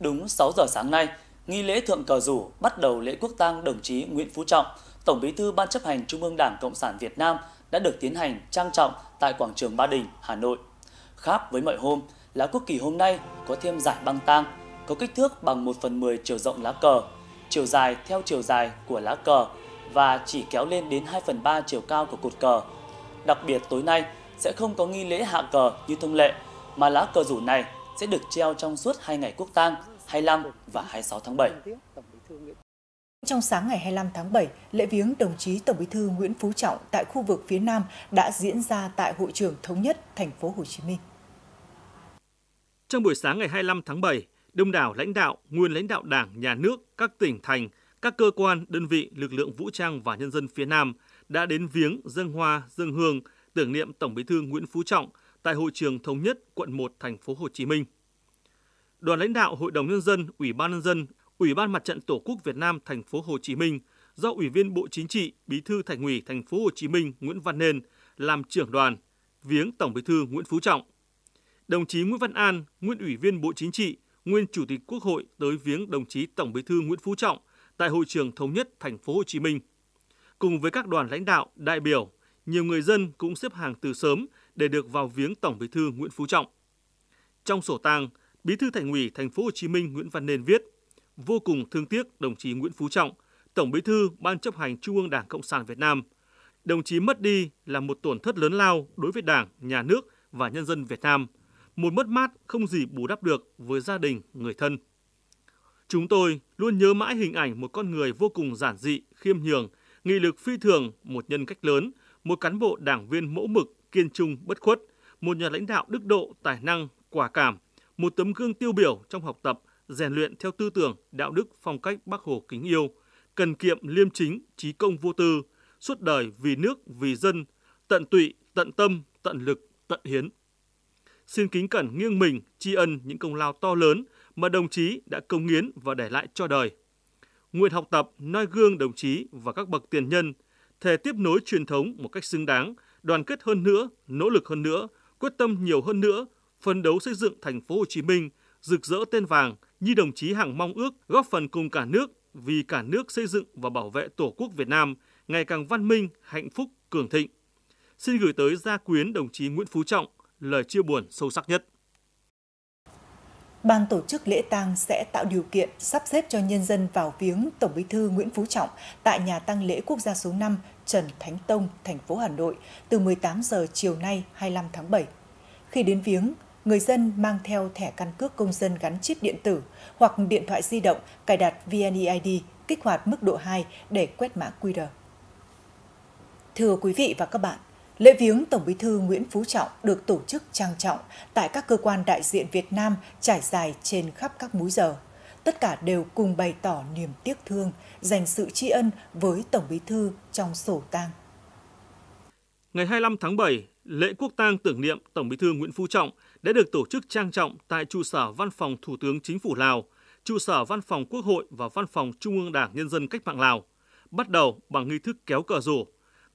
Đúng 6 giờ sáng nay, nghi lễ thượng cờ rủ bắt đầu lễ quốc tang đồng chí Nguyễn Phú Trọng, Tổng Bí thư Ban chấp hành Trung ương Đảng Cộng sản Việt Nam đã được tiến hành trang trọng tại quảng trường Ba Đình, Hà Nội. Khác với mọi hôm, lá quốc kỳ hôm nay có thêm giải băng tang, có kích thước bằng 1 phần 10 chiều rộng lá cờ, chiều dài theo chiều dài của lá cờ và chỉ kéo lên đến 2 phần 3 chiều cao của cột cờ. Đặc biệt tối nay sẽ không có nghi lễ hạ cờ như thông lệ, mà lá cờ rủ này sẽ được treo trong suốt hai ngày quốc tang 25 và 26 tháng 7. Trong sáng ngày 25 tháng 7, lễ viếng đồng chí Tổng Bí thư Nguyễn Phú Trọng tại khu vực phía Nam đã diễn ra tại hội trường thống nhất thành phố Hồ Chí Minh. Trong buổi sáng ngày 25 tháng 7, đông đảo lãnh đạo, nguyên lãnh đạo Đảng, nhà nước, các tỉnh thành, các cơ quan, đơn vị, lực lượng vũ trang và nhân dân phía Nam đã đến viếng, dân hoa, dân hương tưởng niệm Tổng Bí thư Nguyễn Phú Trọng – tại hội trường thống nhất quận 1 thành phố Hồ Chí Minh. Đoàn lãnh đạo Hội đồng nhân dân, Ủy ban nhân dân, Ủy ban Mặt trận Tổ quốc Việt Nam thành phố Hồ Chí Minh do Ủy viên Bộ Chính trị, Bí thư Thành ủy thành phố Hồ Chí Minh Nguyễn Văn Nên làm trưởng đoàn, viếng Tổng Bí thư Nguyễn Phú Trọng. Đồng chí Nguyễn Văn An, nguyên Ủy viên Bộ Chính trị, nguyên Chủ tịch Quốc hội tới viếng đồng chí Tổng Bí thư Nguyễn Phú Trọng tại hội trường thống nhất thành phố Hồ Chí Minh. Cùng với các đoàn lãnh đạo, đại biểu, nhiều người dân cũng xếp hàng từ sớm để được vào viếng Tổng Bí thư Nguyễn Phú Trọng. Trong sổ tang, Bí thư Thành ủy Thành phố Hồ Chí Minh Nguyễn Văn Nên viết: "Vô cùng thương tiếc đồng chí Nguyễn Phú Trọng, Tổng Bí thư Ban chấp hành Trung ương Đảng Cộng sản Việt Nam. Đồng chí mất đi là một tổn thất lớn lao đối với Đảng, nhà nước và nhân dân Việt Nam, một mất mát không gì bù đắp được với gia đình, người thân." Chúng tôi luôn nhớ mãi hình ảnh một con người vô cùng giản dị, khiêm nhường, nghị lực phi thường, một nhân cách lớn, một cán bộ đảng viên mẫu mực, kiên trung bất khuất, một nhà lãnh đạo đức độ, tài năng, quả cảm, một tấm gương tiêu biểu trong học tập, rèn luyện theo tư tưởng, đạo đức, phong cách Bác Hồ kính yêu, cần kiệm liêm chính, trí công vô tư, suốt đời vì nước, vì dân, tận tụy, tận tâm, tận lực, tận hiến. Xin kính cẩn nghiêng mình tri ân những công lao to lớn mà đồng chí đã công hiến và để lại cho đời. Nguyện học tập noi gương đồng chí và các bậc tiền nhân, thề tiếp nối truyền thống một cách xứng đáng đoàn kết hơn nữa, nỗ lực hơn nữa, quyết tâm nhiều hơn nữa, phấn đấu xây dựng thành phố Hồ Chí Minh rực rỡ tên vàng như đồng chí Hằng mong ước, góp phần cùng cả nước vì cả nước xây dựng và bảo vệ Tổ quốc Việt Nam ngày càng văn minh, hạnh phúc, cường thịnh. Xin gửi tới gia quyến đồng chí Nguyễn Phú Trọng lời chia buồn sâu sắc nhất ban tổ chức lễ tang sẽ tạo điều kiện sắp xếp cho nhân dân vào viếng Tổng Bí thư Nguyễn Phú Trọng tại nhà tang lễ quốc gia số 5 Trần Thánh Tông, thành phố Hà Nội từ 18 giờ chiều nay 25 tháng 7. Khi đến viếng, người dân mang theo thẻ căn cước công dân gắn chip điện tử hoặc điện thoại di động cài đặt VNeID kích hoạt mức độ 2 để quét mã QR. Thưa quý vị và các bạn, Lễ viếng Tổng Bí thư Nguyễn Phú Trọng được tổ chức trang trọng tại các cơ quan đại diện Việt Nam trải dài trên khắp các múi giờ. Tất cả đều cùng bày tỏ niềm tiếc thương, dành sự tri ân với Tổng Bí thư trong sổ tang. Ngày 25 tháng 7, lễ quốc tang tưởng niệm Tổng Bí thư Nguyễn Phú Trọng đã được tổ chức trang trọng tại trụ sở Văn phòng Thủ tướng Chính phủ Lào, trụ sở Văn phòng Quốc hội và Văn phòng Trung ương Đảng Nhân dân Cách mạng Lào, bắt đầu bằng nghi thức kéo cờ rủ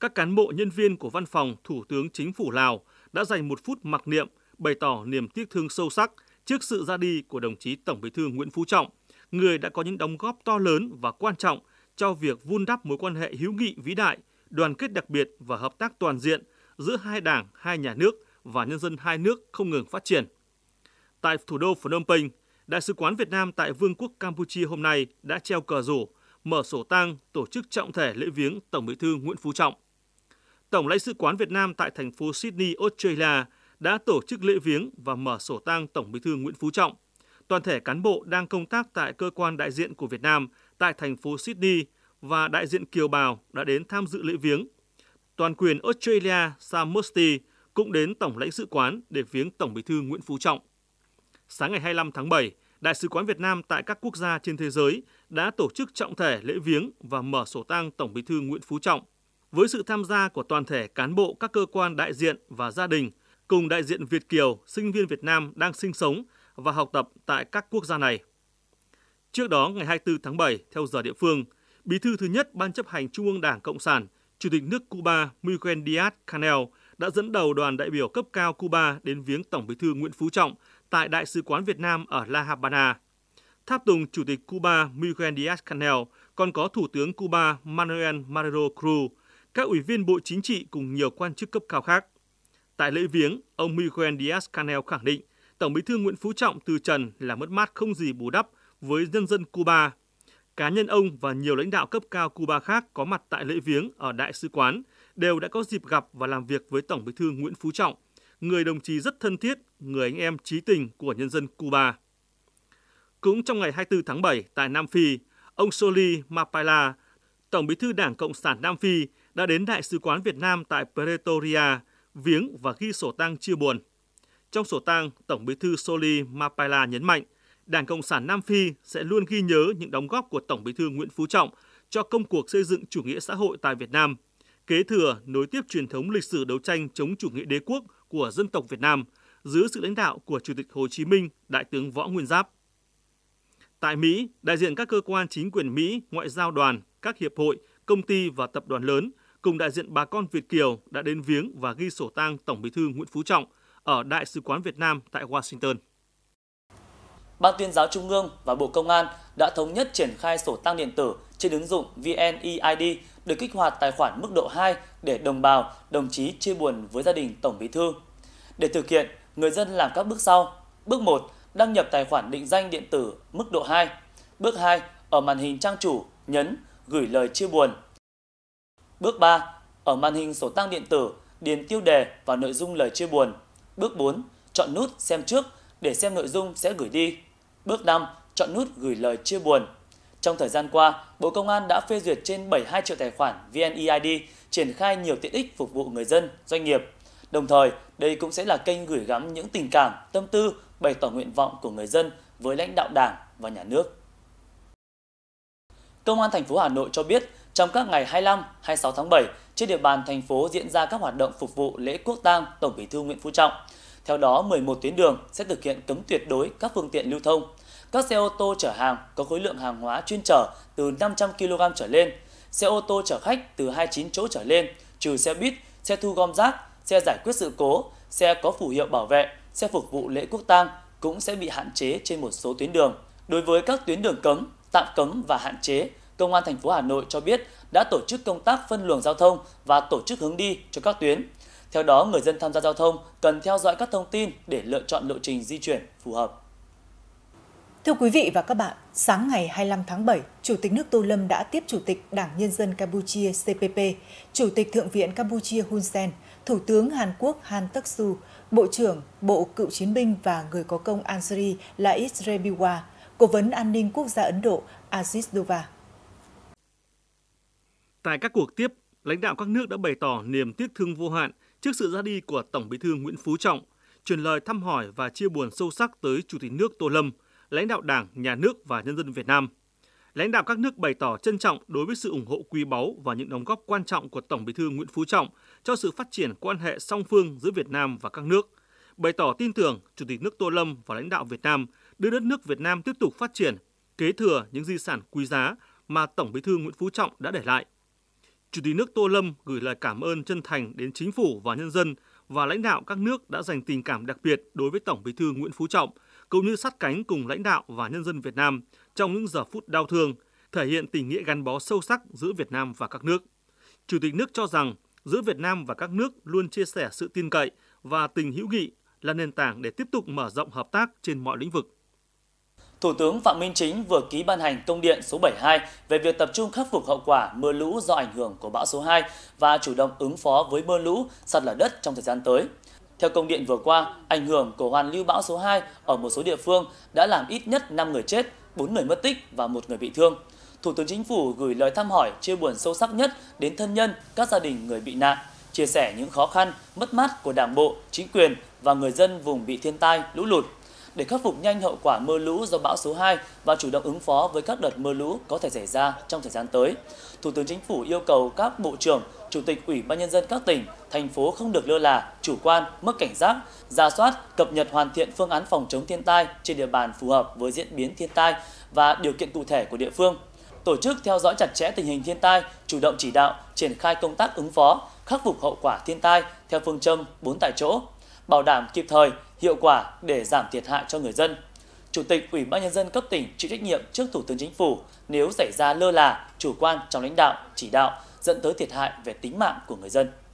các cán bộ nhân viên của Văn phòng Thủ tướng Chính phủ Lào đã dành một phút mặc niệm bày tỏ niềm tiếc thương sâu sắc trước sự ra đi của đồng chí Tổng Bí thư Nguyễn Phú Trọng, người đã có những đóng góp to lớn và quan trọng cho việc vun đắp mối quan hệ hữu nghị vĩ đại, đoàn kết đặc biệt và hợp tác toàn diện giữa hai đảng, hai nhà nước và nhân dân hai nước không ngừng phát triển. Tại thủ đô Phnom Penh, Đại sứ quán Việt Nam tại Vương quốc Campuchia hôm nay đã treo cờ rủ, mở sổ tang tổ chức trọng thể lễ viếng Tổng Bí thư Nguyễn Phú Trọng. Tổng lãnh sự quán Việt Nam tại thành phố Sydney, Australia đã tổ chức lễ viếng và mở sổ tang Tổng Bí thư Nguyễn Phú Trọng. Toàn thể cán bộ đang công tác tại cơ quan đại diện của Việt Nam tại thành phố Sydney và đại diện kiều bào đã đến tham dự lễ viếng. Toàn quyền Australia Sam Musti cũng đến Tổng lãnh sự quán để viếng Tổng Bí thư Nguyễn Phú Trọng. Sáng ngày 25 tháng 7, Đại sứ quán Việt Nam tại các quốc gia trên thế giới đã tổ chức trọng thể lễ viếng và mở sổ tang Tổng Bí thư Nguyễn Phú Trọng – với sự tham gia của toàn thể cán bộ các cơ quan đại diện và gia đình cùng đại diện Việt Kiều, sinh viên Việt Nam đang sinh sống và học tập tại các quốc gia này. Trước đó, ngày 24 tháng 7, theo giờ địa phương, Bí thư thứ nhất Ban chấp hành Trung ương Đảng Cộng sản, Chủ tịch nước Cuba Miguel Díaz-Canel đã dẫn đầu đoàn đại biểu cấp cao Cuba đến viếng Tổng bí thư Nguyễn Phú Trọng tại Đại sứ quán Việt Nam ở La Habana. Tháp tùng Chủ tịch Cuba Miguel Díaz-Canel còn có Thủ tướng Cuba Manuel Marrero Cruz, các ủy viên Bộ Chính trị cùng nhiều quan chức cấp cao khác. Tại lễ viếng, ông Miguel Díaz-Canel khẳng định Tổng bí thư Nguyễn Phú Trọng từ trần là mất mát không gì bù đắp với nhân dân Cuba. Cá nhân ông và nhiều lãnh đạo cấp cao Cuba khác có mặt tại lễ viếng ở Đại sứ quán đều đã có dịp gặp và làm việc với Tổng bí thư Nguyễn Phú Trọng, người đồng chí rất thân thiết, người anh em trí tình của nhân dân Cuba. Cũng trong ngày 24 tháng 7 tại Nam Phi, ông Soli Mapaila, Tổng bí thư Đảng Cộng sản Nam Phi đã đến Đại sứ quán Việt Nam tại Pretoria viếng và ghi sổ tang chia buồn. Trong sổ tang, Tổng bí thư Soli Mapaila nhấn mạnh Đảng Cộng sản Nam Phi sẽ luôn ghi nhớ những đóng góp của Tổng bí thư Nguyễn Phú Trọng cho công cuộc xây dựng chủ nghĩa xã hội tại Việt Nam, kế thừa nối tiếp truyền thống lịch sử đấu tranh chống chủ nghĩa đế quốc của dân tộc Việt Nam dưới sự lãnh đạo của Chủ tịch Hồ Chí Minh, Đại tướng Võ Nguyên Giáp. Tại Mỹ, đại diện các cơ quan chính quyền Mỹ, ngoại giao đoàn, các hiệp hội, công ty và tập đoàn lớn cùng đại diện bà con Việt Kiều đã đến viếng và ghi sổ tang Tổng bí thư Nguyễn Phú Trọng ở Đại sứ quán Việt Nam tại Washington. Ban tuyên giáo Trung ương và Bộ Công an đã thống nhất triển khai sổ tang điện tử trên ứng dụng VNEID được kích hoạt tài khoản mức độ 2 để đồng bào, đồng chí chia buồn với gia đình Tổng Bí Thư. Để thực hiện, người dân làm các bước sau. Bước 1, đăng nhập tài khoản định danh điện tử mức độ 2. Bước 2, ở màn hình trang chủ, nhấn gửi lời chia buồn Bước 3. Ở màn hình sổ tăng điện tử, điền tiêu đề và nội dung lời chia buồn. Bước 4. Chọn nút xem trước để xem nội dung sẽ gửi đi. Bước 5. Chọn nút gửi lời chia buồn. Trong thời gian qua, Bộ Công an đã phê duyệt trên 72 triệu tài khoản VNEID triển khai nhiều tiện ích phục vụ người dân, doanh nghiệp. Đồng thời, đây cũng sẽ là kênh gửi gắm những tình cảm, tâm tư, bày tỏ nguyện vọng của người dân với lãnh đạo Đảng và nhà nước. Công an thành phố Hà Nội cho biết trong các ngày 25, 26 tháng 7, trên địa bàn thành phố diễn ra các hoạt động phục vụ lễ quốc tang Tổng Bí thư Nguyễn Phú Trọng. Theo đó, 11 tuyến đường sẽ thực hiện cấm tuyệt đối các phương tiện lưu thông. Các xe ô tô chở hàng có khối lượng hàng hóa chuyên chở từ 500 kg trở lên, xe ô tô chở khách từ 29 chỗ trở lên, trừ xe buýt, xe thu gom rác, xe giải quyết sự cố, xe có phù hiệu bảo vệ, xe phục vụ lễ quốc tang cũng sẽ bị hạn chế trên một số tuyến đường. Đối với các tuyến đường cấm, tạm cấm và hạn chế, Công an thành phố Hà Nội cho biết đã tổ chức công tác phân luồng giao thông và tổ chức hướng đi cho các tuyến. Theo đó, người dân tham gia giao thông cần theo dõi các thông tin để lựa chọn lộ trình di chuyển phù hợp. Thưa quý vị và các bạn, sáng ngày 25 tháng 7, Chủ tịch nước Tô Lâm đã tiếp Chủ tịch Đảng Nhân dân Campuchia CPP, Chủ tịch Thượng viện Campuchia Hun Sen, Thủ tướng Hàn Quốc Han Tắc Su, Bộ trưởng Bộ Cựu Chiến binh và Người có công Ansari Lais Rebiwa, Cố vấn An ninh Quốc gia Ấn Độ Aziz Dova. Tại các cuộc tiếp, lãnh đạo các nước đã bày tỏ niềm tiếc thương vô hạn trước sự ra đi của Tổng Bí thư Nguyễn Phú Trọng, truyền lời thăm hỏi và chia buồn sâu sắc tới Chủ tịch nước Tô Lâm, lãnh đạo Đảng, Nhà nước và nhân dân Việt Nam. Lãnh đạo các nước bày tỏ trân trọng đối với sự ủng hộ quý báu và những đóng góp quan trọng của Tổng Bí thư Nguyễn Phú Trọng cho sự phát triển quan hệ song phương giữa Việt Nam và các nước. Bày tỏ tin tưởng Chủ tịch nước Tô Lâm và lãnh đạo Việt Nam đưa đất nước Việt Nam tiếp tục phát triển, kế thừa những di sản quý giá mà Tổng Bí thư Nguyễn Phú Trọng đã để lại. Chủ tịch nước Tô Lâm gửi lời cảm ơn chân thành đến chính phủ và nhân dân và lãnh đạo các nước đã dành tình cảm đặc biệt đối với Tổng Bí thư Nguyễn Phú Trọng, cũng như sát cánh cùng lãnh đạo và nhân dân Việt Nam trong những giờ phút đau thương, thể hiện tình nghĩa gắn bó sâu sắc giữa Việt Nam và các nước. Chủ tịch nước cho rằng giữa Việt Nam và các nước luôn chia sẻ sự tin cậy và tình hữu nghị là nền tảng để tiếp tục mở rộng hợp tác trên mọi lĩnh vực. Thủ tướng Phạm Minh Chính vừa ký ban hành công điện số 72 về việc tập trung khắc phục hậu quả mưa lũ do ảnh hưởng của bão số 2 và chủ động ứng phó với mưa lũ, sạt lở đất trong thời gian tới. Theo công điện vừa qua, ảnh hưởng của hoàn lưu bão số 2 ở một số địa phương đã làm ít nhất 5 người chết, 4 người mất tích và một người bị thương. Thủ tướng Chính phủ gửi lời thăm hỏi chia buồn sâu sắc nhất đến thân nhân, các gia đình người bị nạn, chia sẻ những khó khăn, mất mát của Đảng bộ, chính quyền và người dân vùng bị thiên tai, lũ lụt để khắc phục nhanh hậu quả mưa lũ do bão số 2 và chủ động ứng phó với các đợt mưa lũ có thể xảy ra trong thời gian tới. Thủ tướng Chính phủ yêu cầu các bộ trưởng, chủ tịch Ủy ban nhân dân các tỉnh, thành phố không được lơ là, chủ quan, mất cảnh giác, ra soát, cập nhật hoàn thiện phương án phòng chống thiên tai trên địa bàn phù hợp với diễn biến thiên tai và điều kiện cụ thể của địa phương tổ chức theo dõi chặt chẽ tình hình thiên tai, chủ động chỉ đạo, triển khai công tác ứng phó, khắc phục hậu quả thiên tai theo phương châm 4 tại chỗ, bảo đảm kịp thời, hiệu quả để giảm thiệt hại cho người dân. Chủ tịch Ủy ban nhân dân cấp tỉnh chịu trách nhiệm trước Thủ tướng Chính phủ nếu xảy ra lơ là, chủ quan trong lãnh đạo, chỉ đạo dẫn tới thiệt hại về tính mạng của người dân.